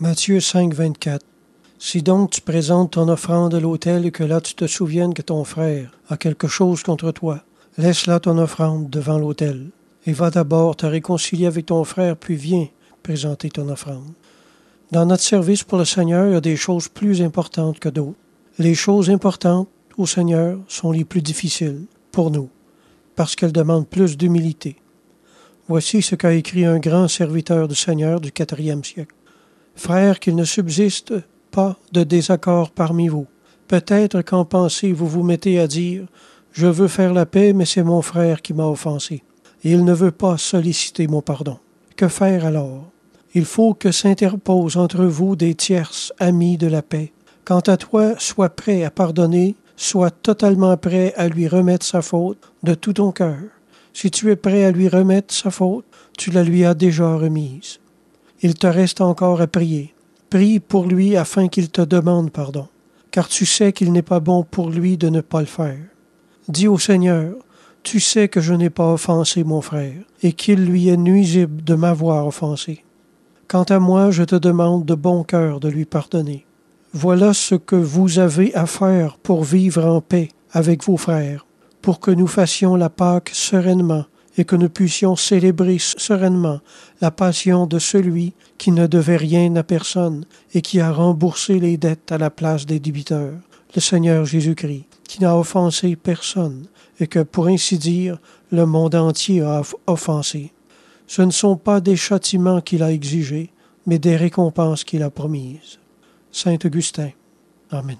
Matthieu 5, 24. Si donc tu présentes ton offrande à l'autel et que là tu te souviennes que ton frère a quelque chose contre toi, laisse là ton offrande devant l'autel, et va d'abord te réconcilier avec ton frère, puis viens présenter ton offrande. Dans notre service pour le Seigneur, il y a des choses plus importantes que d'autres. Les choses importantes au Seigneur sont les plus difficiles pour nous, parce qu'elles demandent plus d'humilité. Voici ce qu'a écrit un grand serviteur du Seigneur du quatrième siècle. Frère, qu'il ne subsiste pas de désaccord parmi vous. Peut-être qu'en pensée vous vous mettez à dire Je veux faire la paix, mais c'est mon frère qui m'a offensé, et il ne veut pas solliciter mon pardon. Que faire alors? Il faut que s'interposent entre vous des tierces amis de la paix. Quant à toi, sois prêt à pardonner, sois totalement prêt à lui remettre sa faute de tout ton cœur. Si tu es prêt à lui remettre sa faute, tu la lui as déjà remise il te reste encore à prier. Prie pour lui afin qu'il te demande pardon, car tu sais qu'il n'est pas bon pour lui de ne pas le faire. Dis au Seigneur, tu sais que je n'ai pas offensé mon frère, et qu'il lui est nuisible de m'avoir offensé. Quant à moi, je te demande de bon cœur de lui pardonner. Voilà ce que vous avez à faire pour vivre en paix avec vos frères, pour que nous fassions la Pâque sereinement et que nous puissions célébrer sereinement la passion de celui qui ne devait rien à personne et qui a remboursé les dettes à la place des débiteurs, le Seigneur Jésus-Christ, qui n'a offensé personne et que, pour ainsi dire, le monde entier a offensé. Ce ne sont pas des châtiments qu'il a exigés, mais des récompenses qu'il a promises. Saint Augustin. Amen.